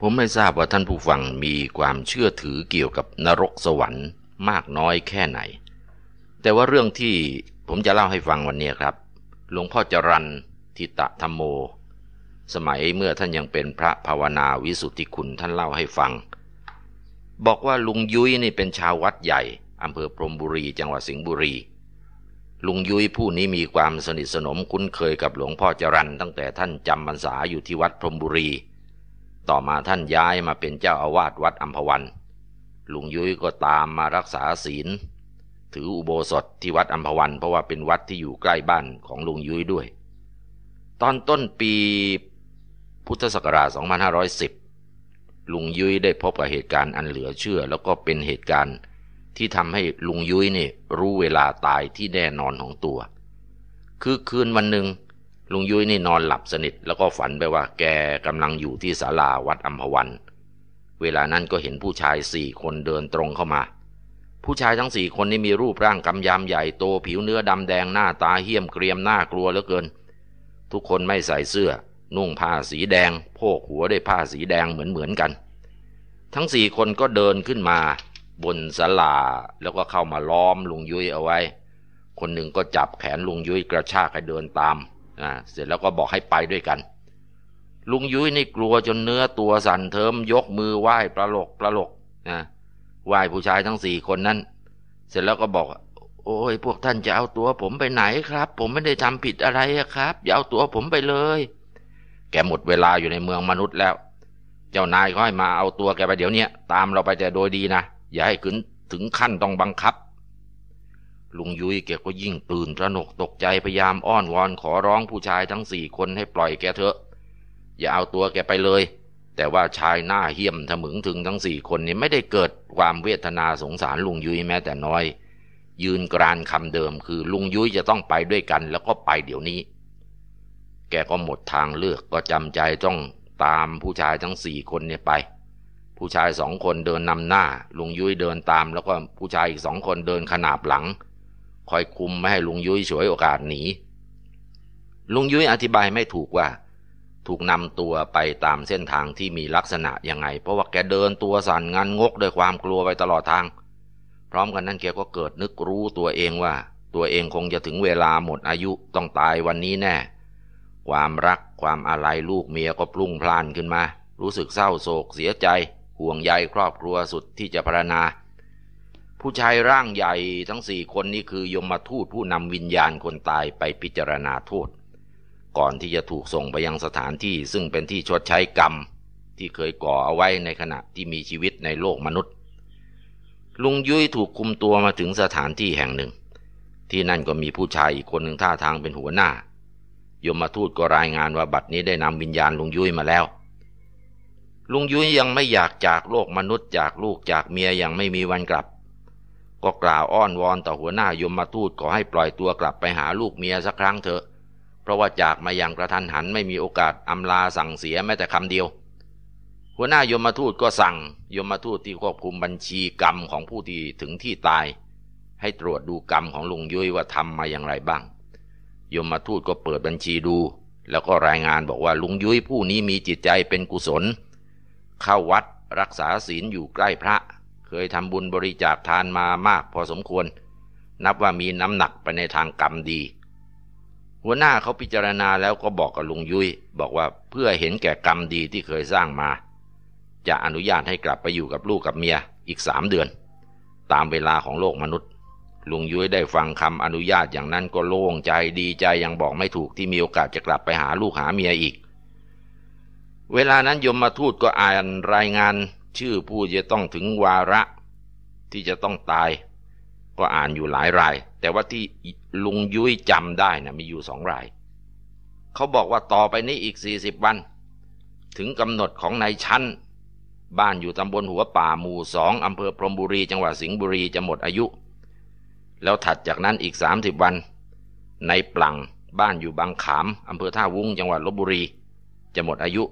ผมไม่ทราบว่าท่านผู้ฟังมีความเชื่อถือเกี่ยวกับนรกสวรรค์ มากน้อยแค่ไหน แต่ว่าเรื่องที่ผมจะเล่าให้ฟังวันนี้ครับ หลวงพ่อจรันทิตะธรรมโม สมัยเมื่อท่านยังเป็นพระภาวนาวิสุทธิคุณท่านเล่าให้ฟัง บอกว่าลุงยุ้ยนี่เป็นชาววัดใหญ่อำเภอพรมบุรีจังหวัดสิงห์บุรี ลุงยุ้ยผู้นี้มีความสนิทสนมคุ้นเคยกับหลวงพ่อจรันตั้งแต่ท่านจำพรรษาอยู่ที่วัดพรมบุรีต่อมาท่านย้ายมาเป็นเจ้าอาวาสวัดอัมพวัน ลุงยุ้ยก็ตามมารักษาศีล ถืออุโบสถที่วัดอัมพวัน เพราะว่าเป็นวัดที่อยู่ใกล้บ้านของลุงยุ้ยด้วย ตอนต้นปี พุทธศักราช 2510 ลุงยุ้ยได้พบกับเหตุการณ์อันเหลือเชื่อ แล้วก็เป็นเหตุการณ์ที่ทำให้ลุงยุ้ยนี่ รู้เวลาตายที่แน่นอนของตัว คือคืนวันหนึ่งลุงยุ้ยนี่นอนหลับสนิทแล้วก็ฝันไปว่าแกกำลังอยู่ที่ศาลาวัดอัมพวัน เวลานั้นก็เห็นผู้ชายสี่คนเดินตรงเข้ามา ผู้ชายทั้งสี่คนนี่มีรูปร่างกำยำใหญ่โตผิวเนื้อดำแดงหน้าตาเหี้ยมเกรียมน่ากลัวเหลือเกิน ทุกคนไม่ใส่เสื้อ นุ่งผ้าสีแดงโพกหัวด้วยผ้าสีแดงเหมือนเหมือนกัน ทั้งสี่คนก็เดินขึ้นมาบนศาลาแล้วก็เข้ามาล้อมลุงยุ้ยเอาไว้ คนหนึ่งก็จับแขนลุงยุ้ยกระชากให้เดินตามอ่าเสร็จแล้วก็บอกให้ไปด้วยกัน ลุงยุ้ยนี่กลัวจนเนื้อตัวสั่นเทิมยกมือไหว้ประหลกประหลกนะไหว้ผู้ชายทั้งสี่คนนั้น เสร็จแล้วก็บอก โอ้ยพวกท่านจะเอาตัวผมไปไหนครับ ผมไม่ได้ทำผิดอะไรครับ อย่าเอาตัวผมไปเลย แกหมดเวลาอยู่ในเมืองมนุษย์แล้ว เจ้านายก็ให้มาเอาตัวแกไปเดี๋ยวนี้ตามเราไปแต่โดยดีนะอย่าให้ขึ้นถึงขั้นต้องบังคับลุงยุ้ยแกก็ยิ่งตื่นระหนกตกใจพยายามอ้อนวอนขอร้องผู้ชายทั้งสี่คนให้ปล่อยแกเถอะ อย่าเอาตัวแกไปเลย แต่ว่าชายหน้าเหี้ยมถมึงถึงทั้งสี่คนนี้ไม่ได้เกิดความเวทนาสงสารลุงยุ้ยแม้แต่น้อยยืนกรานคำเดิม คือลุงยุ้ยจะต้องไปด้วยกัน แล้วก็ไปเดี๋ยวนี้ แกก็หมดทางเลือกก็จำใจต้องตามผู้ชายทั้งสี่คนเนี่ยไป ผู้ชายสองคนเดินนำหน้าลุงยุ้ยเดินตาม แล้วก็ผู้ชายอีกสองคนเดินขนาบหลังคอยคุมไม่ให้ลุงยุ้ยฉวยโอกาสหนี ลุงยุ้ยอธิบายไม่ถูกว่า ถูกนำตัวไปตามเส้นทางที่มีลักษณะยังไงเพราะว่าแกเดินตัวสั่นงันงกด้วยความกลัวไปตลอดทาง พร้อมกันนั้นแกก็เกิดนึกรู้ตัวเองว่า ตัวเองคงจะถึงเวลาหมดอายุต้องตายวันนี้แน่ ความรักความอะไรลูกเมียก็ปลุงพลานขึ้นมา รู้สึกเศร้าโศกเสียใจห่วงใยครอบครัวสุดที่จะพรรณนาผู้ชายร่างใหญ่ทั้งสี่คนนี้คือยมมาทูตผู้นำวิญญาณคนตายไปพิจารณาโทษก่อนที่จะถูกส่งไปยังสถานที่ซึ่งเป็นที่ชดใช้กรรมที่เคยก่อเอาไว้ในขณะที่มีชีวิตในโลกมนุษย์ ลุงยุ้ยถูกคุมตัวมาถึงสถานที่แห่งหนึ่ง ที่นั่นก็มีผู้ชายอีกคนหนึ่งท่าทางเป็นหัวหน้า ยมมาทูตก็รายงานว่าบัดนี้ได้นำวิญญาณลุงยุ้ยมาแล้วลุงยุ้ยยังไม่อยากจากโลกมนุษย์ จากลูกจากเมียยังไม่มีวันกลับก็กล่าวอ้อนวอนต่อหัวหน้ายมมาทูตขอให้ปล่อยตัวกลับไปหาลูกเมียสักครั้งเถอะ เพราะว่าจากมาอย่างกระทันหันไม่มีโอกาสอำลาสั่งเสียแม้แต่คำเดียว หัวหน้ายมมาทูตก็สั่ง ยมมาทูตที่ควบคุมบัญชีกรรมของผู้ที่ถึงที่ตาย ให้ตรวจดูกรรมของลุงยุ้ยว่าทำมาอย่างไรบ้าง ยมมาทูตก็เปิดบัญชีดู แล้วก็รายงานบอกว่าลุงยุ้ยผู้นี้มีจิตใจเป็นกุศลเข้าวัดรักษาศีลอยู่ใกล้พระเคยทำบุญบริจาคทานมามากพอสมควร นับว่ามีน้ำหนักไปในทางกรรมดี หัวหน้าเขาพิจารณาแล้วก็บอกกับลุงยุย้ยบอกว่าเพื่อเห็นแก่กรรมดีที่เคยสร้างมา จะอนุญาตให้กลับไปอยู่กับลูกกับเมียอีกสามเดือน ตามเวลาของโลกมนุษย์ลุงยุ้ยได้ฟังคำอนุญาตอย่างนั้นก็โล่งใจดีใจยังบอกไม่ถูกที่มีโอกาสจะกลับไปหาลูกหาเมียอีก เวลานั้นยมมาทูตก็อ่านรายงานชื่อผู้จะต้องถึงวาระที่จะต้องตายก็อ่านอยู่หลายราย แต่ว่าที่ลุงยุ้ยจำได้นะมีอยู่สองราย เขาบอกว่าต่อไปนี้อีก 40 วัน ถึงกำหนดของนายชั้นบ้านอยู่ตำบลหัวป่าหมู่สองอำเภอพรมบุรีจังหวัดสิงห์บุรีจะหมดอายุ แล้วถัดจากนั้นอีก30วัน ในปลังบ้านอยู่บางขามอำเภอท่าวุ้ง จังหวัดลบบุรี จะหมดอายุ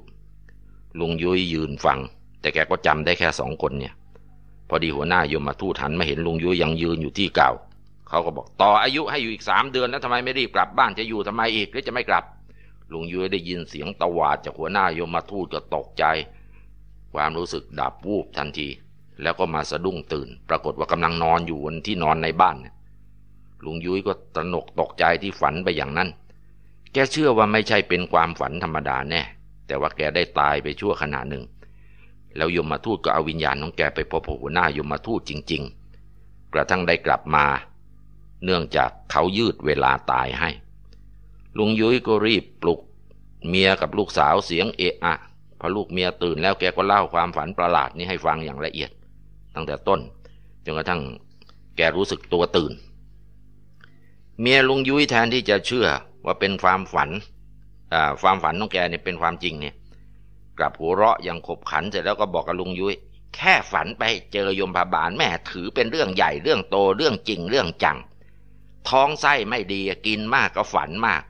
ลุงยุ้ยยืนฟังแต่แกก็จำได้แค่สองคนเนี่ย พอดีหัวหน้ายมมาทูตหันมาเห็นลุงยุ้ยยังยืนอยู่ที่เก่าเขาก็บอกต่ออายุให้อยู่อีกสามเดือนแล้วทำไมไม่รีบกลับบ้านจะอยู่ทำไมอีกหรือจะไม่กลับ ลุงยุ้ยได้ยินเสียงตะวาดจากหัวหน้ายมมาทูตก็ตกใจ ความรู้สึกดับวูบทันที แล้วก็มาสะดุ้งตื่น ปรากฏว่ากำลังนอนอยู่บนที่นอนในบ้านลุงยุ้ยก็ตระหนกตกใจที่ฝันไปอย่างนั้น แกเชื่อว่าไม่ใช่เป็นความฝันธรรมดาแน่ แต่ว่าแกได้ตายไปชั่วขณะหนึ่งแล้วยมมาทูตก็เอาวิญญาณของแกไปพบหัวหน้ายมมาทูตจริงๆ กระทั่งได้กลับมาเนื่องจากเขายืดเวลาตายให้ ลุงยุ้ยก็รีบปลุกเมียกับลูกสาวเสียงเอะอะพอลูกเมียตื่นแล้วแกก็เล่าความฝันประหลาดนี้ให้ฟังอย่างละเอียด ตั้งแต่ต้นจนกระทั่งแกรู้สึกตัวตื่น เมียลุงยุ้ยแทนที่จะเชื่อว่าเป็นความฝันความฝันของแกเนี่ยเป็นความจริงเนี่ยกลับหัวเราะอย่างขบขันเสร็จแล้วก็บอกกับลุงยุย้ยแค่ฝันไปเจอยมพบาลแม่ถือเป็นเรื่องใหญ่เรื่องโตเรื่องจริงเรื่องจัง ท้องไส้ไม่ดี กินมากก็ฝันมาก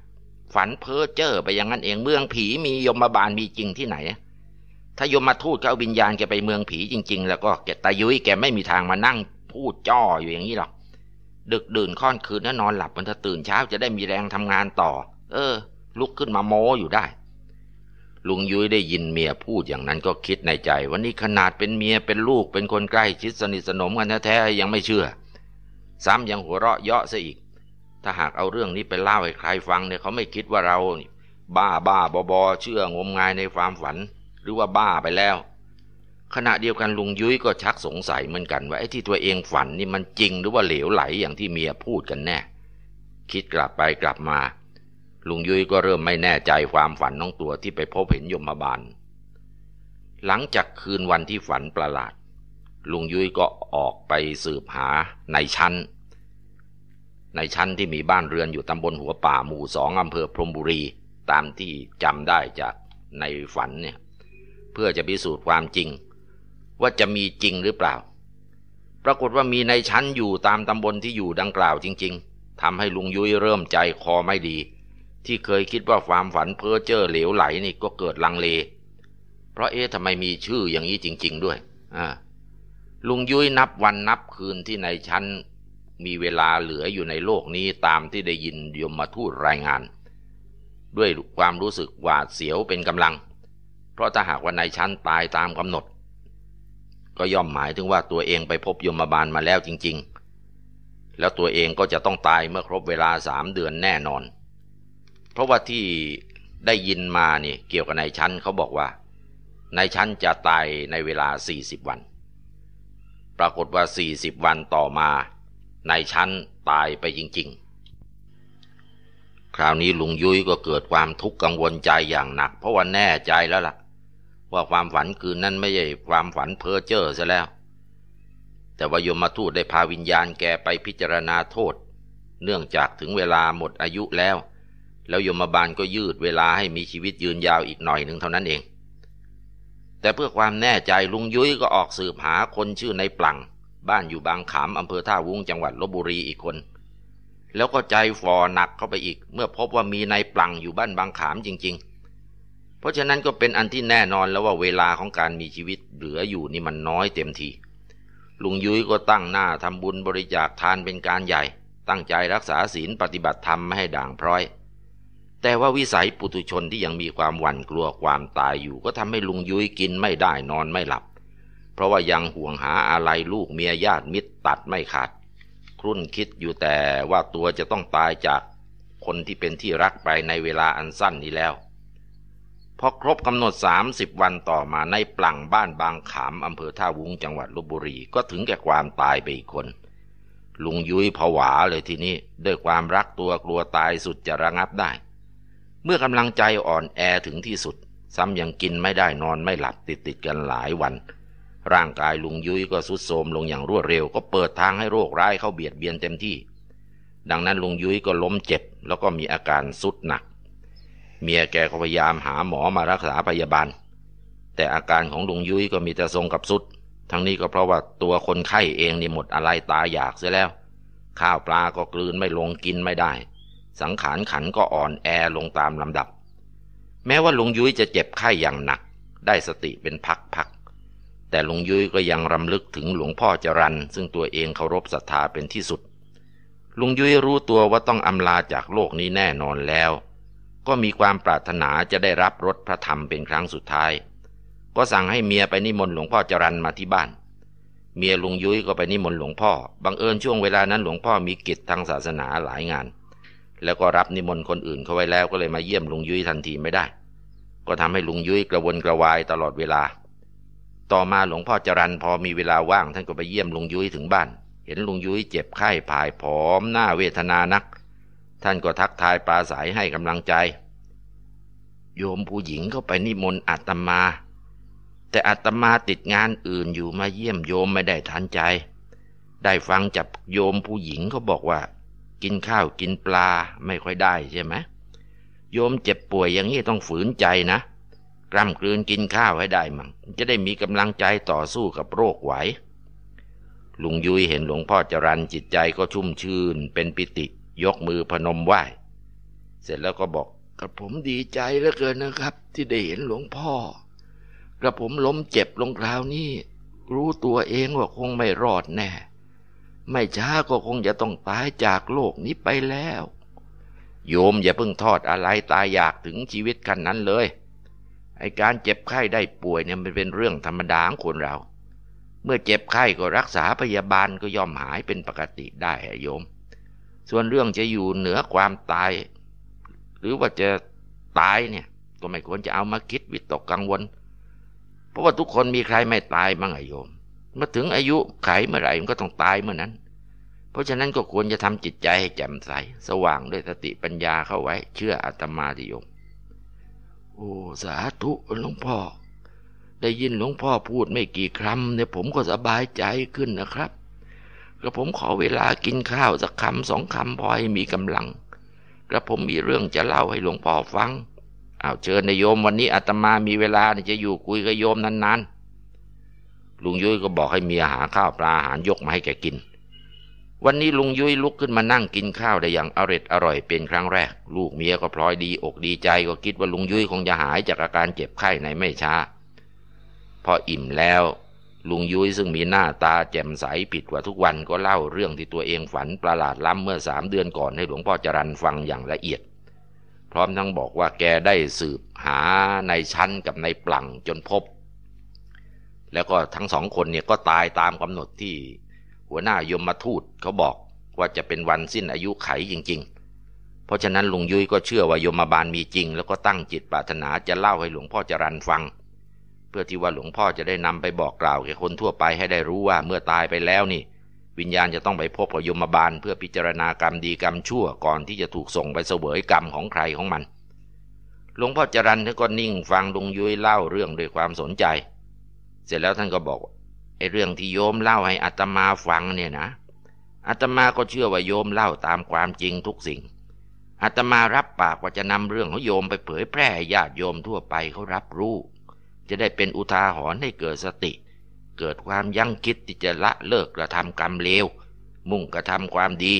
ฝันเพ้อเจ้อไปอย่างนั้นเองเมืองผีมียมบาลมีจริงที่ไหนถ้ายมมาทูตเขาเอาวิญญาณแกไปเมืองผีจริงๆ แล้วก็แกตายุ้ยแกไม่มีทางมานั่งพูดจ้ออยู่อย่างนี้หรอกดึกดื่นค่อนคืนแล้วนอนหลับมันถ้าตื่นเช้าจะได้มีแรงทำงานต่อ เออ ลุกขึ้นมาโม้อยู่ได้ลุงยุ้ยได้ยินเมียพูดอย่างนั้นก็คิดในใจว่านี่ขนาดเป็นเมียเป็นลูกเป็นคนใกล้ชิดสนิทสนมกันแท้ๆยังไม่เชื่อ ซ้ำยังหัวเราะเยาะซะอีก ถ้าหากเอาเรื่องนี้ไปเล่าให้ใครฟังเนี่ยเขาไม่คิดว่าเราบ้าบ้าบอบอเชื่อ งมงายในความฝันหรือว่าบ้าไปแล้ว ขณะเดียวกันลุงยุ้ยก็ชักสงสัยเหมือนกันว่าไอ้ที่ตัวเองฝันนี่มันจริงหรือว่าเหลวไหลอย่างที่เมียพูดกันแน่ คิดกลับไปกลับมาลุงยุ้ยก็เริ่มไม่แน่ใจความฝันน้องตัวที่ไปพบเห็นยมบาล หลังจากคืนวันที่ฝันประหลาด ลุงยุ้ยก็ออกไปสืบหาในชั้น ในชั้นที่มีบ้านเรือนอยู่ตำบลหัวป่าหมู่สองอำเภอพรมบุรี ตามที่จำได้จากในฝันเนี่ย เพื่อจะพิสูจน์ความจริง ว่าจะมีจริงหรือเปล่า ปรากฏว่ามีในชั้นอยู่ตามตำบลที่อยู่ดังกล่าวจริง ๆทำให้ลุงยุ้ยเริ่มใจคอไม่ดีที่เคยคิดว่าความฝันเพ้อเจ้อเหลวไหลนี่ก็เกิดลังเล เพราะเอ๊ะทำไมมีชื่ออย่างนี้จริง ๆ ด้วย อ่า ลุงยุ้ยนับวันนับคืนที่ในชั้นมีเวลาเหลืออยู่ในโลกนี้ตามที่ได้ยินยมมาทูตรายงาน ด้วยความรู้สึกหวาดเสียวเป็นกำลัง เพราะถ้าหากว่านายชั้นตายตามกำหนด ก็ย่อมหมายถึงว่าตัวเองไปพบยมบาลมาแล้วจริง ๆ แล้วตัวเองก็จะต้องตายเมื่อครบเวลาสามเดือนแน่นอนเพราะว่าที่ได้ยินมาเนี่ยเกี่ยวกับนายชั้นเขาบอกว่านายชั้นจะตายในเวลา 40 วัน ปรากฏว่า 40 วันต่อมานายชั้นตายไปจริงๆ คราวนี้ลุงยุ้ยก็เกิดความทุกข์กังวลใจอย่างหนัก เพราะว่าแน่ใจแล้วล่ะ ว่าความฝันคืนนั้นไม่ใช่ความฝันเพ้อเจ้อซะแล้ว แต่ว่ายมมาทูตได้พาวิญญาณแกไปพิจารณาโทษเนื่องจากถึงเวลาหมดอายุแล้วแล้วยมบาลก็ยืดเวลาให้มีชีวิตยืนยาวอีกหน่อยหนึ่งเท่านั้นเอง แต่เพื่อความแน่ใจลุงยุ้ยก็ออกสืบหาคนชื่อในปลัง บ้านอยู่บางขามอำเภอท่าวุ้งจังหวัดลบบุรีอีกคน แล้วก็ใจฟอหนักเข้าไปอีก เมื่อพบว่ามีในปลังอยู่บ้านบางขามจริง ๆ เพราะฉะนั้นก็เป็นอันที่แน่นอนแล้วว่าเวลาของการมีชีวิตเหลืออยู่นี่มันน้อยเต็มที ลุงยุ้ยก็ตั้งหน้าทำบุญบริจาคทานเป็นการใหญ่ ตั้งใจรักษาศีลปฏิบัติธรรมไม่ให้ด่างพร้อยแต่ว่าวิสัยปุถุชนที่ยังมีความหวั่นกลัวความตายอยู่ ก็ทำให้ลุงยุ้ยกินไม่ได้นอนไม่หลับเพราะว่ายังห่วงหาอะไรลูกเมียญาติมิตรตัดไม่ขาดครุ่นคิดอยู่แต่ว่าตัวจะต้องตายจากคนที่เป็นที่รักไปในเวลาอันสั้นนี้แล้วพอครบกำหนด30วันต่อมาในปลังบ้านบางขามอำเภอท่าวุ้งจังหวัดลบบุรีก็ถึงแก่ความตายไปอีกคน ลุงยุ้ยผวาเลยทีนี้ ด้วยความรักตัวกลัวตายสุดจะระงับได้เมื่อกำลังใจอ่อนแอถึงที่สุด ซ้ำยังกินไม่ได้นอนไม่หลับติดติดกันหลายวัน ร่างกายลุงยุ้ยก็สุดโทมลงอย่างรวดเร็วก็เปิดทางให้โรคร้ายเข้าเบียดเบียนเต็มที่ ดังนั้นลุงยุ้ยก็ล้มเจ็บแล้วก็มีอาการสุดหนัก เมียแกก็พยายามหาหมอมารักษาพยาบาล แต่อาการของลุงยุ้ยก็มีแต่ทรงกับสุด ทั้งนี้ก็เพราะว่าตัวคนไข้เองนี่หมดอะไรตายอยากเสียแล้ว ข้าวปลาก็กลืนไม่ลงกินไม่ได้สังขารขันก็อ่อนแอลงตามลำดับ แม้ว่าลุงยุ้ยจะเจ็บไข้อย่างหนัก ได้สติเป็นพักๆแต่ลุงยุ้ยก็ยังรำลึกถึงหลวงพ่อจรันซึ่งตัวเองเคารพศรัทธาเป็นที่สุดลุงยุ้ยรู้ตัวว่าต้องอำลาจากโลกนี้แน่นอนแล้ว ก็มีความปรารถนาจะได้รับรถพระธรรมเป็นครั้งสุดท้าย ก็สั่งให้เมียไปนิมนต์หลวงพ่อจรันมาที่บ้าน เมียลุงยุ้ยก็ไปนิมนต์หลวงพ่อบังเอิญช่วงเวลานั้นหลวงพ่อมีกิจทางศาสนาหลายงานแล้วก็รับนิมนต์คนอื่นเข้าไว้แล้วก็เลยมาเยี่ยมลุงยุ้ยทันทีไม่ได้ ก็ทำให้ลุงยุ้ยกระวนกระวายตลอดเวลา ต่อมาหลวงพ่อจรันพอมีเวลาว่างท่านก็ไปเยี่ยมลุงยุ้ยถึงบ้าน เห็นลุงยุ้ยเจ็บไข้ผายผอม หน้าเวทนานัก ท่านก็ทักทายปราศัยให้กำลังใจ โยมผู้หญิงเข้าไปนิมนต์อาตมา แต่อาตมาติดงานอื่นอยู่มาเยี่ยมโยมไม่ได้ทันใจ ได้ฟังจากโยมผู้หญิงเขาบอกว่ากินข้าวกินปลาไม่ค่อยได้ใช่ไหมโยมเจ็บป่วยอย่างนี้ต้องฝืนใจนะกล้ำกลืนกินข้าวให้ได้มั่งจะได้มีกำลังใจต่อสู้กับโรคไหวลุงยุ้ยเห็นหลวงพ่อจรันจิตใจก็ชุ่มชื่นเป็นปิติ ยกมือพนมไหว้เสร็จแล้วก็บอกกระผมดีใจเหลือเกินนะครับที่ได้เห็นหลวงพ่อกระผมล้มเจ็บลงคราวนี้รู้ตัวเองว่าคงไม่รอดแน่ไม่ช้าก็คงจะต้องตายจากโลกนี้ไปแล้ว โยมอย่าเพิ่งทอดอะไรตายอยากถึงชีวิตขั้นนั้นเลยไอการเจ็บไข้ได้ป่วยเนี่ยมันเป็นเรื่องธรรมดาของคนเรา เมื่อเจ็บไข้ก็รักษาพยาบาลก็ย่อมหายเป็นปกติได้โยม ส่วนเรื่องจะอยู่เหนือความตาย หรือว่าจะตายเนี่ย ก็ไม่ควรจะเอามาคิดวิตกกังวล เพราะว่าทุกคนมีใครไม่ตายบ้างไงโยมมาถึงอายุไขเมื่อไหร่มันก็ต้องตายเมื่อนั้น เพราะฉะนั้นก็ควรจะทำจิตใจให้แจ่มใสสว่างด้วยสติปัญญาเข้าไว้เชื่ออาตมาทีโยม โอ้สาธุหลวงพ่อ ได้ยินหลวงพ่อพูดไม่กี่คำเนี่ย ผมก็สบายใจขึ้นนะครับ กระผมขอเวลากินข้าวสักคำสองคำพอให้มีกำลังกระผมมีเรื่องจะเล่าให้หลวงพ่อฟังเอาเชิญนายโยมวันนี้อาตมามีเวลาจะอยู่คุยกับโยมนานๆลุงยุ้ยก็บอกให้เมียหาข้าวปลาอาหารยกมาให้แกกิน วันนี้ลุงยุ้ยลุกขึ้นมานั่งกินข้าวได้อย่างอร่อยอร่อยเป็นครั้งแรก ลูกเมียก็พลอยดีอกดีใจก็คิดว่าลุงยุ้ยคงจะหายจากอาการเจ็บไข้ในไม่ช้า พออิ่มแล้ว ลุงยุ้ยซึ่งมีหน้าตาแจ่มใสผิดกว่าทุกวันก็เล่าเรื่องที่ตัวเองฝันประหลาดล้ำเมื่อสามเดือนก่อนให้หลวงพ่อจรันฟังอย่างละเอียด พร้อมทั้งบอกว่าแกได้สืบหาในชั้นกับในปลังจนพบแล้วก็ทั้งสองคนเนี่ยก็ตายตามกำหนดที่ หัวหน้ายมมาทูตเขาบอกว่าจะเป็นวันสิ้นอายุไขจริงๆ เพราะฉะนั้นลุงยุ้ยก็เชื่อว่ายมบาลมีจริง แล้วก็ตั้งจิตปรารถนาจะเล่าให้หลวงพ่อจรันฟัง เพื่อที่ว่าหลวงพ่อจะได้นำไปบอกกล่าวแก่คนทั่วไปให้ได้รู้ว่าเมื่อตายไปแล้วนี่ วิญญาณจะต้องไปพบกับยมบาลเพื่อพิจารณากรรมดีกรรมชั่วก่อนที่จะถูกส่งไปเสวยกรรมของใครของมัน หลวงพ่อจรันท่านก็นิ่งฟังลุงยุ้ยเล่าเรื่องด้วยความสนใจเสร็จแล้วท่านก็บอกไอ้เรื่องที่โยมเล่าให้อัตมาฟังเนี่ยนะ อัตมาก็เชื่อว่าโยมเล่าตามความจริงทุกสิ่ง อัตมารับปากว่าจะนำเรื่องของโยมไปเผยแพร่ญาติโยมทั่วไปเขารับรู้ จะได้เป็นอุทาหรณ์ให้เกิดสติ เกิดความยั้งคิดที่จะละเลิกกระทำกรรมเลว มุ่งกระทำความดี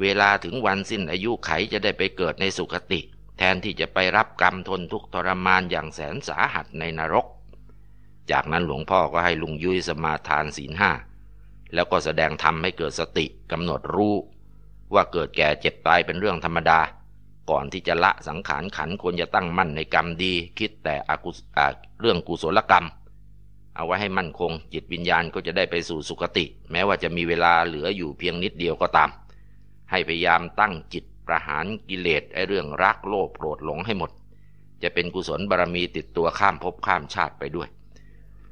เวลาถึงวันสิ้นอายุไขจะได้ไปเกิดในสุคติ แทนที่จะไปรับกรรมทนทุกทรมานอย่างแสนสาหัสในนรกจากนั้นหลวงพ่อก็ให้ลุงยุ้ยสมาทานศีลห้า แล้วก็แสดงธรรมให้เกิดสติกำหนดรู้ ว่าเกิดแก่เจ็บตายเป็นเรื่องธรรมดา ก่อนที่จะละสังขารขันควรจะตั้งมั่นในกรรมดี คิดแต่เรื่องกุศลกรรม เอาไว้ให้มั่นคงจิตวิญญาณก็จะได้ไปสู่สุคติ แม้ว่าจะมีเวลาเหลืออยู่เพียงนิดเดียวก็ตาม ให้พยายามตั้งจิตประหารกิเลสไอเรื่องรักโลภโกรธหลงให้หมด จะเป็นกุศลบารรมีติดตัวข้ามภพข้ามชาติไปด้วย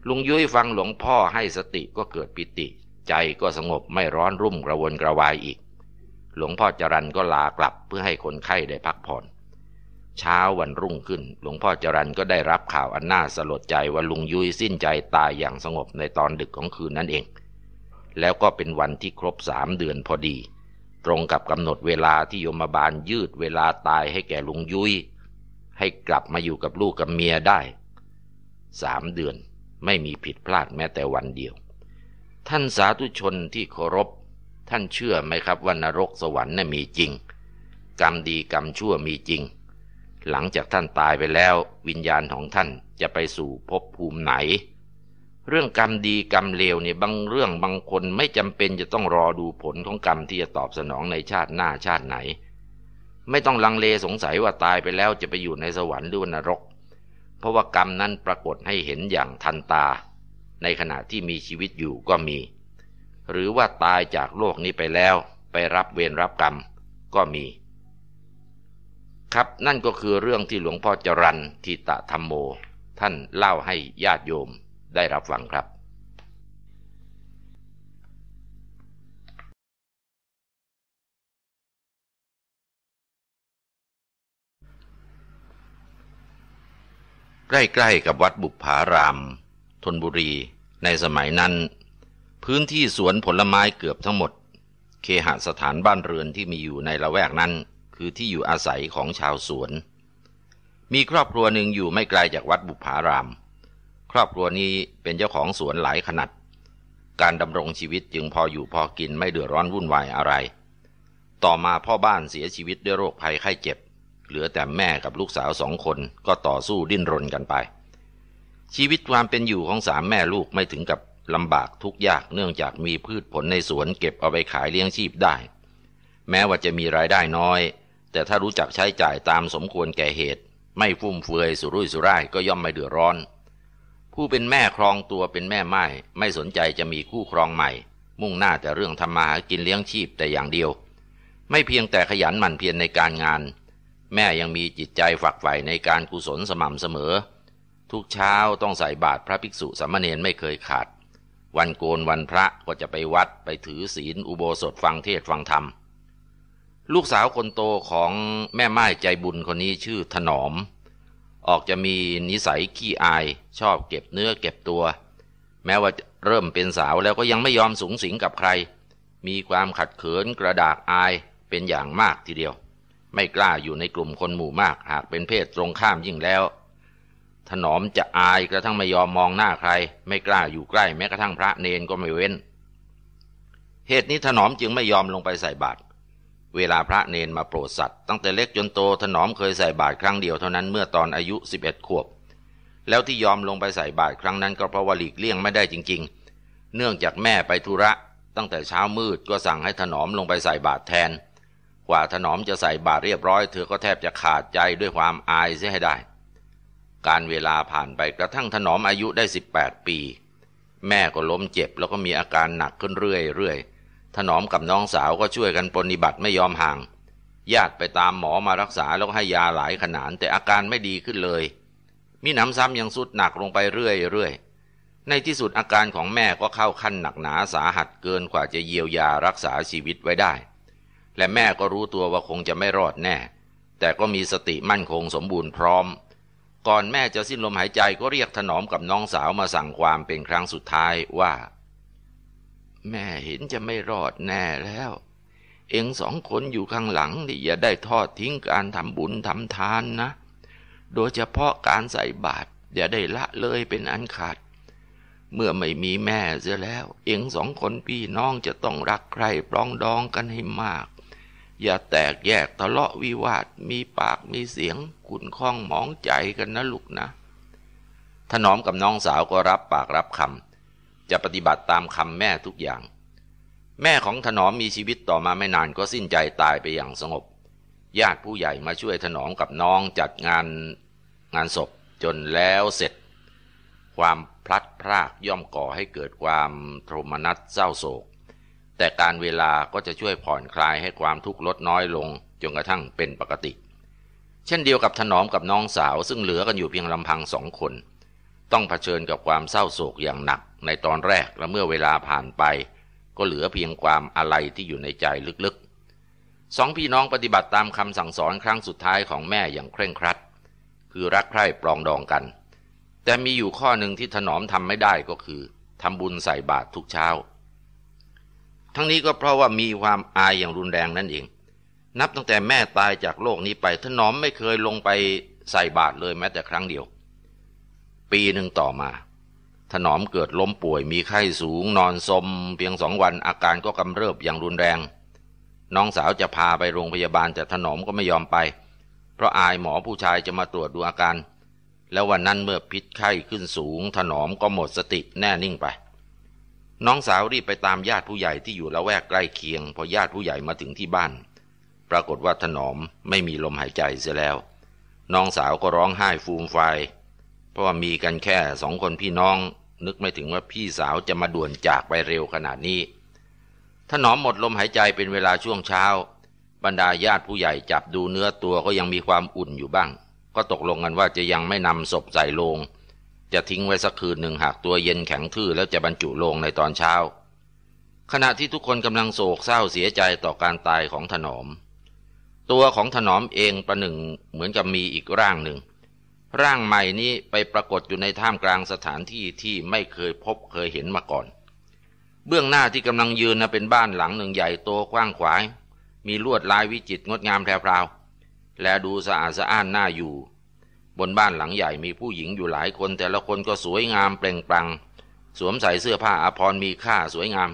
ลุงยุ้ยฟังหลวงพ่อให้สติก็เกิดปิติ ใจก็สงบไม่ร้อนรุ่มกระวนกระวายอีก หลวงพ่อจรันก็ลากลับเพื่อให้คนไข้ได้พักผ่อน เช้าวันรุ่งขึ้นหลวงพ่อจรันก็ได้รับข่าวอันน่าสลดใจว่าลุงยุ้ยสิ้นใจตายอย่างสงบในตอนดึกของคืนนั่นเอง แล้วก็เป็นวันที่ครบสามเดือนพอดี ตรงกับกำหนดเวลาที่โยมบาลยืดเวลาตายให้แก่ลุงยุย้ยให้กลับมาอยู่กับลูกกับเมียได้สามเดือนไม่มีผิดพลาดแม้แต่วันเดียว ท่านสาธุชนที่เคารพ ท่านเชื่อไหมครับว่านรกสวรรค์น่ะมีจริง กรรมดีกรรมชั่วมีจริง หลังจากท่านตายไปแล้ว วิญญาณของท่านจะไปสู่ภพภูมิไหน เรื่องกรรมดีกรรมเลวเนี่ยบางเรื่องบางคนไม่จำเป็นจะต้องรอดูผลของกรรมที่จะตอบสนองในชาติหน้าชาติไหน ไม่ต้องลังเลสงสัยว่าตายไปแล้วจะไปอยู่ในสวรรค์หรือว่านรกเพราะว่ากรรมนั้นปรากฏให้เห็นอย่างทันตา ในขณะที่มีชีวิตอยู่ก็มี หรือว่าตายจากโลกนี้ไปแล้ว ไปรับเวรรับกรรมก็มี ครับนั่นก็คือเรื่องที่หลวงพ่อจรันทิตะธรรมโม ท่านเล่าให้ญาติโยมได้รับฟังครับใกล้ๆ กับวัดบุพารามธนบุรี ในสมัยนั้น พื้นที่สวนผลไม้เกือบทั้งหมด เคหสถานบ้านเรือนที่มีอยู่ในละแวกนั้น คือที่อยู่อาศัยของชาวสวน มีครอบครัวหนึ่งอยู่ไม่ไกลจากวัดบุพาราม ครอบครัวนี้เป็นเจ้าของสวนหลายขนาด การดำรงชีวิตจึงพออยู่พอกินไม่เดือดร้อนวุ่นวายอะไร ต่อมาพ่อบ้านเสียชีวิตด้วยโรคภัยไข้เจ็บเหลือแต่แม่กับลูกสาวสองคนก็ต่อสู้ดิ้นรนกันไป ชีวิตความเป็นอยู่ของสามแม่ลูกไม่ถึงกับลำบากทุกยากเนื่องจากมีพืชผลในสวนเก็บเอาไปขายเลี้ยงชีพได้ แม้ว่าจะมีรายได้น้อย แต่ถ้ารู้จักใช้จ่ายตามสมควรแก่เหตุ ไม่ฟุ่มเฟือยสุรุ่ยสุร่ายก็ย่อมไม่เดือดร้อน ผู้เป็นแม่ครองตัวเป็นแม่ไม้ไม่สนใจจะมีคู่ครองใหม่ มุ่งหน้าแต่เรื่องทำมาหากินเลี้ยงชีพแต่อย่างเดียว ไม่เพียงแต่ขยันหมั่นเพียรในการงานแม่ยังมีจิตใจฝักใฝ่ในการกุศลสม่ำเสมอ ทุกเช้าต้องใส่บาตรพระภิกษุสามเณรไม่เคยขาด วันโกนวันพระก็จะไปวัดไปถือศีลอุโบสถฟังเทศฟังธรรม ลูกสาวคนโตของแม่ไม้ใจบุญคนนี้ชื่อถนอม ออกจะมีนิสัยขี้อายชอบเก็บเนื้อเก็บตัว แม้ว่าเริ่มเป็นสาวแล้วก็ยังไม่ยอมสูงสิงกับใคร มีความขัดเขินกระดากอายเป็นอย่างมากทีเดียวไม่กล้าอยู่ในกลุ่มคนหมู่มาก หากเป็นเพศตรงข้ามยิ่งแล้ว ถนอมจะอายกระทั่งไม่ยอมมองหน้าใคร ไม่กล้าอยู่ใกล้ แม้กระทั่งพระเนนก็ไม่เว้น เหตุนี้ถนอมจึงไม่ยอมลงไปใส่บาตร เวลาพระเนนมาโปรดสัตว์ตั้งแต่เล็กจนโตถนอมเคยใส่บาตรครั้งเดียวเท่านั้นเมื่อตอนอายุ 11 ขวบ แล้วที่ยอมลงไปใส่บาตรครั้งนั้นก็เพราะว่าหลีกเลี่ยงไม่ได้จริง ๆ เนื่องจากแม่ไปธุระ ตั้งแต่เช้ามืดก็สั่งให้ถนอมลงไปใส่บาตรแทนกว่าถนอมจะใส่บาตรเรียบร้อย เธอก็แทบจะขาดใจด้วยความอายเสียให้ได้ การเวลาผ่านไปกระทั่งถนอมอายุได้ 18 ปี แม่ก็ล้มเจ็บ แล้วก็มีอาการหนักขึ้นเรื่อยๆถนอมกับน้องสาวก็ช่วยกันปนิบัติไม่ยอมห่างญาติไปตามหมอมารักษาแล้วให้ยาหลายขนาด แต่อาการไม่ดีขึ้นเลย มีน้ำซ้ำยังสุดหนักลงไปเรื่อยๆในที่สุดอาการของแม่ก็เข้าขั้นหนักหนาสาหัสเกินกว่าจะเยียวยารักษาชีวิตไว้ได้และแม่ก็รู้ตัวว่าคงจะไม่รอดแน่ แต่ก็มีสติมั่นคงสมบูรณ์พร้อม ก่อนแม่จะสิ้นลมหายใจก็เรียกถนอมกับน้องสาวมาสั่งความเป็นครั้งสุดท้ายว่า แม่เห็นจะไม่รอดแน่แล้ว เองสองคนอยู่ข้างหลัง นี่อย่าได้ทอดทิ้งการทำบุญทำทานนะ โดยเฉพาะการใส่บาตรอย่าได้ละเลยเป็นอันขาด เมื่อไม่มีแม่เสียแล้ว เองสองคนพี่น้องจะต้องรักใคร่ปรองดองกันให้มากอย่าแตกแยกทะเลาะวิวาท มีปากมีเสียงขุนข้องหมองใจกันนะลูกนะ ถนอมกับน้องสาวก็รับปากรับคำ จะปฏิบัติตามคำแม่ทุกอย่าง แม่ของถนอมมีชีวิตต่อมาไม่นานก็สิ้นใจตายไปอย่างสงบญาติผู้ใหญ่มาช่วยถนอมกับน้องจัดงาน งานศพจนแล้วเสร็จ ความพลัดพรากย่อมก่อให้เกิดความโทมนัสเศร้าโศกแต่การเวลาก็จะช่วยผ่อนคลายให้ความทุกข์ลดน้อยลงจนกระทั่งเป็นปกติ เช่นเดียวกับถนอมกับน้องสาว ซึ่งเหลือกันอยู่เพียงลำพังสองคน ต้องเผชิญกับความเศร้าโศกอย่างหนัก ในตอนแรกและเมื่อเวลาผ่านไป ก็เหลือเพียงความอะไรที่อยู่ในใจลึกๆสองพี่น้องปฏิบัติตามคำสั่งสอนครั้งสุดท้ายของแม่อย่างเคร่งครัด คือรักใคร่ปรองดองกัน แต่มีอยู่ข้อหนึ่งที่ถนอมทำไม่ได้ก็คือทำบุญใส่บาตรทุกเช้าทั้งนี้ก็เพราะว่ามีความอายอย่างรุนแรงนั่นเอง นับตั้งแต่แม่ตายจากโลกนี้ไป ถนอมไม่เคยลงไปใส่บาตรเลยแม้แต่ครั้งเดียว ปีหนึ่งต่อมา ถนอมเกิดล้มป่วยมีไข้สูงนอนสมเพียงสองวันอาการก็กำเริบอย่างรุนแรง น้องสาวจะพาไปโรงพยาบาลแต่ถนอมก็ไม่ยอมไป เพราะอายหมอผู้ชายจะมาตรวจดูอาการ แล้ววันนั้นเมื่อพิษไข้ขึ้นสูง ถนอมก็หมดสติแน่นิ่งไปน้องสาวรีบไปตามญาติผู้ใหญ่ที่อยู่ละแวกใกล้เคียงพอญาติผู้ใหญ่มาถึงที่บ้าน ปรากฏว่าถนอมไม่มีลมหายใจเสียแล้ว น้องสาวก็ร้องไห้ฟูมไฟเพราะว่ามีกันแค่สองคนพี่น้องนึกไม่ถึงว่าพี่สาวจะมาด่วนจากไปเร็วขนาดนี้ ถนอมหมดลมหายใจเป็นเวลาช่วงเช้า บรรดาญาติผู้ใหญ่จับดูเนื้อตัวก็ยังมีความอุ่นอยู่บ้าง ก็ตกลงกันว่าจะยังไม่นำศพใส่ลงจะทิ้งไว้สักคืนหนึ่งหากตัวเย็นแข็งทื่อแล้วจะบรรจุลงในตอนเช้า ขณะที่ทุกคนกำลังโศกเศร้าเสียใจต่อการตายของถนอม ตัวของถนอมเองประหนึ่งเหมือนกับมีอีกร่างหนึ่ง ร่างใหม่นี้ไปปรากฏอยู่ในท่ามกลางสถานที่ที่ไม่เคยพบเคยเห็นมาก่อน เบื้องหน้าที่กำลังยืนนะเป็นบ้านหลังหนึ่งใหญ่โตกว้างขวางมีลวดลายวิจิตรงดงามแพรวและดูสะอาดสะอ้านน่าอยู่บนบ้านหลังใหญ่มีผู้หญิงอยู่หลายคนแต่ละคนก็สวยงามเปล่งปลัง่งสวมใส่เสื้อผ้าอาภรณ์มีค่าสวยงาม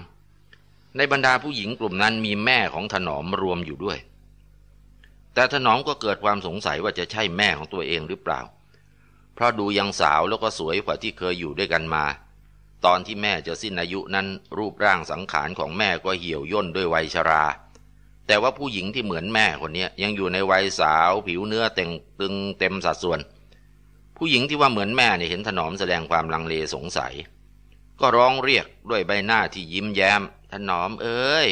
ในบรรดาผู้หญิงกลุ่มนั้นมีแม่ของถนอมรวมอยู่ด้วย แต่ถนอมก็เกิดความสงสัยว่าจะใช่แม่ของตัวเองหรือเปล่า เพราะดูยังสาวแล้วก็สวยกว่าที่เคยอยู่ด้วยกันมา ตอนที่แม่จะสิ้นอายุนั้นรูปร่างสังขารของแม่ก็เหี่ยวย่นด้วยวัยชรา แต่ว่าผู้หญิงที่เหมือนแม่คนนี้ยังอยู่ในวัยสาว ผิวเนื้อเต่งตึง เต็มสัดส่วนเผู้หญิงที่ว่าเหมือนแม่เนี่ยเห็นถนอมแสดงความลังเลสงสัย ก็ร้องเรียกด้วยใบหน้าที่ยิ้มแย้ม ถนอมเอ้ย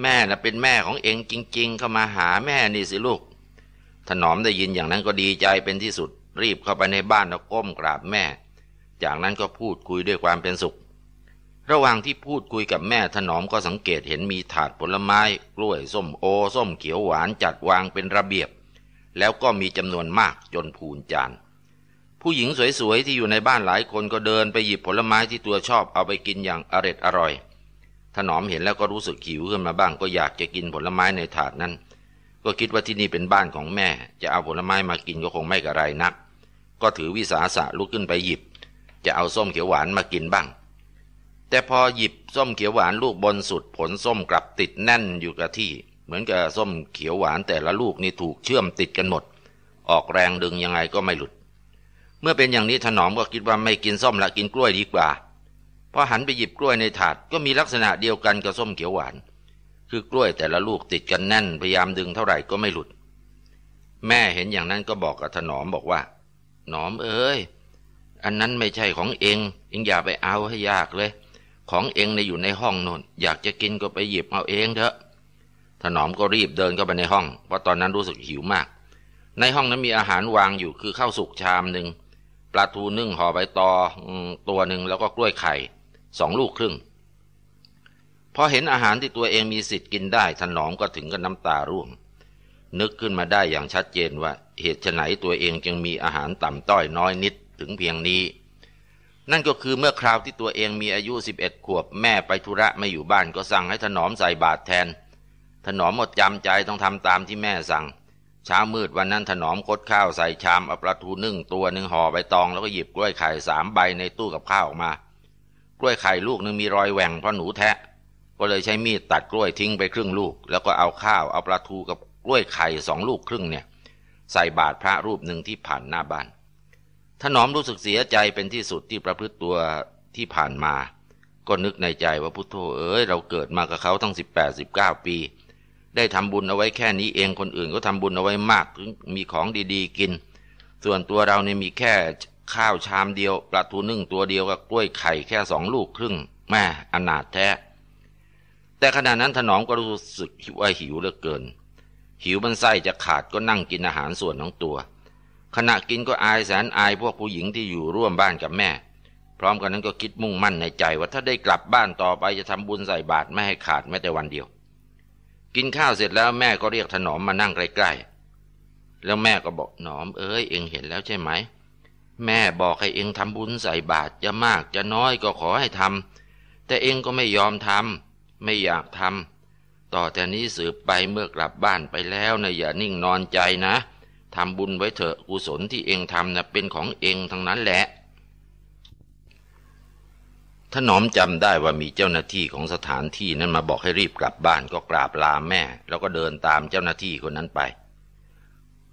แม่น่ะเป็นแม่ของเองจริง ๆ เข้ามาหาแม่นี่สิลูก ถนอมได้ยินอย่างนั้นก็ดีใจเป็นที่สุด รีบเข้าไปในบ้านแล้วก้มกราบแม่ จากนั้นก็พูดคุยด้วยความเป็นสุข ระหว่างที่พูดคุยกับแม่ถนอมก็สังเกตเห็นมีถาดผลไม้กล้วยส้มโอส้มเขียวหวานจัดวางเป็นระเบียบ แล้วก็มีจำนวนมากจนพูนจานผู้หญิงสวยๆที่อยู่ในบ้านหลายคนก็เดินไปหยิบผลไม้ที่ตัวชอบเอาไปกินอย่างอร็ดอร่อย ถนอมเห็นแล้วก็รู้สึกหิวขึ้นมาบ้างก็อยากจะกินผลไม้ในถาดนั้น ก็คิดว่าที่นี่เป็นบ้านของแม่ จะเอาผลไม้มากินก็คงไม่กระไรนัก ก็ถือวิสาสะลุกขึ้นไปหยิบ จะเอาส้มเขียวหวานมากินบ้าง แต่พอหยิบส้มเขียวหวานลูกบนสุดผลส้มกลับติดแน่นอยู่กับที่ เหมือนกับส้มเขียวหวานแต่ละลูกนี่ถูกเชื่อมติดกันหมด ออกแรงดึงยังไงก็ไม่หลุดเมื่อเป็นอย่างนี้ถนอมก็คิดว่าไม่กินส้มละกินกล้วยดีกว่า พอหันไปหยิบกล้วยในถาดก็มีลักษณะเดียวกันกับส้มเขียวหวาน คือกล้วยแต่ละลูกติดกันแน่น พยายามดึงเท่าไหร่ก็ไม่หลุด แม่เห็นอย่างนั้นก็บอกกับถนอมบอกว่าหนอมเอ้ยอันนั้นไม่ใช่ของเองเองอย่าไปเอาให้ยากเลย ของเองในอยู่ในห้องนนอยากจะกินก็ไปหยิบเอาเองเถอะ ถนอมก็รีบเดินเข้าไปในห้องเพราะตอนนั้นรู้สึกหิวมาก ในห้องนั้นมีอาหารวางอยู่คือข้าวสุกชามหนึ่งปลาทูนึ่งห่อใบตอตัวหนึ่งแล้วก็กล้วยไข่สองลูกครึ่งพอเห็นอาหารที่ตัวเองมีสิทธิ์กินได้ ถนอมก็ถึงกับน้ำตาร่วงนึกขึ้นมาได้อย่างชัดเจนว่าเหตุไฉนตัวเองจึงมีอาหารต่ำต้อยน้อยนิดถึงเพียงนี้ นั่นก็คือเมื่อคราวที่ตัวเองมีอายุ11ขวบแม่ไปธุระไม่อยู่บ้านก็สั่งให้ถนอมใส่บาตรแทน ถนอมหมดจำใจต้องทำตามที่แม่สั่งเช้ามืดวันนั้นถนอมคดข้าวใส่ชามเอาปลาทูนึ่งตัวหนึ่งห่อใบตองแล้วก็หยิบกล้วยไข่สามใบในตู้กับข้าวออกมา กล้วยไข่ลูกหนึ่งมีรอยแหว่งเพราะหนูแทะก็เลยใช้มีดตัดกล้วยทิ้งไปครึ่งลูก แล้วก็เอาข้าวเอาปลาทูกับกล้วยไข่สองลูกครึ่งเนี่ยใส่บาตรพระรูปหนึ่งที่ผ่านหน้าบ้านถนอมรู้สึกเสียใจเป็นที่สุดที่ประพฤติตัวที่ผ่านมา ก็นึกในใจว่าพุทโธเอ้ยเราเกิดมากับเขาทั้ง 18-19ปีได้ทำบุญเอาไว้แค่นี้เอง คนอื่นก็ทำบุญเอาไว้มากถึงมีของดีๆกิน ส่วนตัวเราเนี่ยมีแค่ข้าวชามเดียว ปลาทูนึ่งตัวเดียวกับกล้วยไข่แค่สองลูกครึ่ง แม่อนาถแท้แต่ขณะนั้นถนอมก็รู้สึกว่าหิวเหลือเกิน หิวมันไส้จะขาดก็นั่งกินอาหารส่วนของตัว ขณะกินก็อายแสนอายพวกผู้หญิงที่อยู่ร่วมบ้านกับแม่ พร้อมกันนั้นก็คิดมุ่งมั่นในใจว่าถ้าได้กลับบ้านต่อไปจะทำบุญใส่บาตรไม่ให้ขาดแม้แต่วันเดียวกินข้าวเสร็จแล้วแม่ก็เรียกถนอมมานั่งใกล้ๆ แล้วแม่ก็บอกหนอมเอ้ยเองเห็นแล้วใช่ไหม แม่บอกให้เองทำบุญใส่บาตรจะมากจะน้อยก็ขอให้ทำ แต่เองก็ไม่ยอมทำไม่อยากทำ ต่อแต่นี้สืบไปเมื่อกลับบ้านไปแล้วนะอย่านิ่งนอนใจนะ ทำบุญไว้เถอะกุศลที่เองทำนะเป็นของเองทั้งนั้นแหละถ้านอมจำได้ว่ามีเจ้าหน้าที่ของสถานที่นั้นมาบอกให้รีบกลับบ้านก็กราบลาแม่ แล้วก็เดินตามเจ้าหน้าที่คนนั้นไป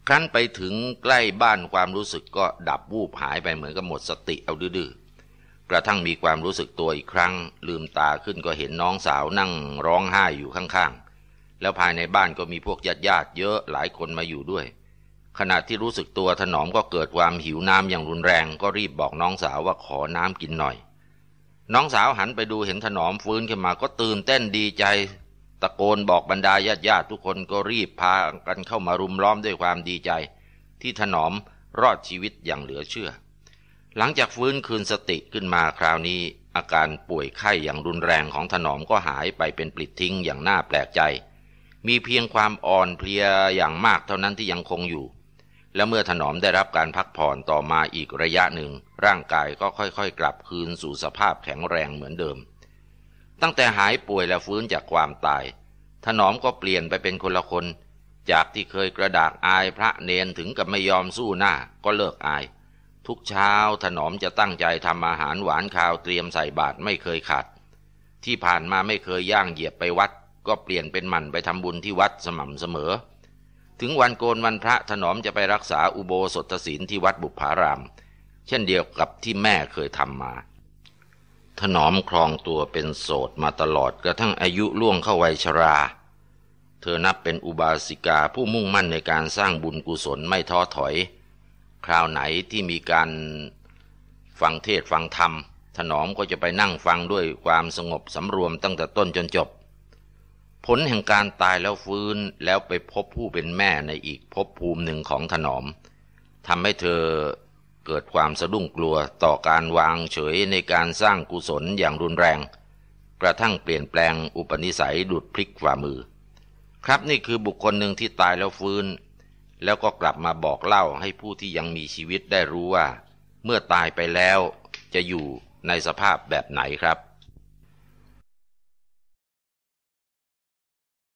ครั้นไปถึงใกล้บ้านความรู้สึกก็ดับวูบหายไปเหมือนกับหมดสติเอาดื้อกระทั่งมีความรู้สึกตัวอีกครั้ง ลืมตาขึ้นก็เห็นน้องสาวนั่ง ร้องไห้อยู่ข้าง ๆ แล้วภายในบ้านก็มีพวกญาติญาติเยอะหลายคนมาอยู่ด้วย ขณะที่รู้สึกตัวถนอมก็เกิดความหิวน้ำอย่างรุนแรงก็รีบบอกน้องสาวว่าขอน้ำกินหน่อยน้องสาวหันไปดูเห็นถนอมฟื้นขึ้นมาก็ตื่นเต้นดีใจตะโกนบอกบรรดาญาติญาติทุกคนก็รีบพากันเข้ามารุมล้อมด้วยความดีใจ ที่ถนอมรอดชีวิตอย่างเหลือเชื่อ หลังจากฟื้นคืนสติขึ้นมาคราวนี้ อาการป่วยไข้อย่างรุนแรงของถนอมก็หายไปเป็นปลิดทิ้งอย่างน่าแปลกใจ มีเพียงความอ่อนเพลียอย่างมากเท่านั้นที่ยังคงอยู่และเมื่อถนอมได้รับการพักผ่อนต่อมาอีกระยะหนึ่งร่างกายก็ค่อย ๆ กลับคืนสู่สภาพแข็งแรงเหมือนเดิม ตั้งแต่หายป่วยและฟื้นจากความตาย ถนอมก็เปลี่ยนไปเป็นคนละคน จากที่เคยกระดากอายพระเนนถึงกับไม่ยอมสู้หน้าก็เลิกอาย ทุกเช้าถนอมจะตั้งใจทำอาหารหวานคาวเตรียมใส่บาตรไม่เคยขาดที่ผ่านมาไม่เคยย่างเหยียบไปวัด ก็เปลี่ยนเป็นหมั่นไปทำบุญที่วัดสม่ำเสมอถึงวันโกนวันพระถนอมจะไปรักษาอุโบสถศีลที่วัดบุพาราม เช่นเดียวกับที่แม่เคยทำมา ถนอมครองตัวเป็นโสดมาตลอดกระทั่งอายุล่วงเข้าวัยชรา เธอนับเป็นอุบาสิกาผู้มุ่งมั่นในการสร้างบุญกุศลไม่ท้อถอย คราวไหนที่มีการฟังเทศฟังธรรม ถนอมก็จะไปนั่งฟังด้วยความสงบสำรวมตั้งแต่ต้นจนจบผลแห่งการตายแล้วฟื้นแล้วไปพบผู้เป็นแม่ในอีกภพภูมิหนึ่งของถนอมทำให้เธอเกิดความสะดุ้งกลัวต่อการวางเฉยในการสร้างกุศลอย่างรุนแรง กระทั่งเปลี่ยนแปลงอุปนิสัยดุดพลิกฝ่ามือ ครับนี่คือบุคคลหนึ่งที่ตายแล้วฟื้น แล้วก็กลับมาบอกเล่าให้ผู้ที่ยังมีชีวิตได้รู้ว่า เมื่อตายไปแล้วจะอยู่ในสภาพแบบไหนครับ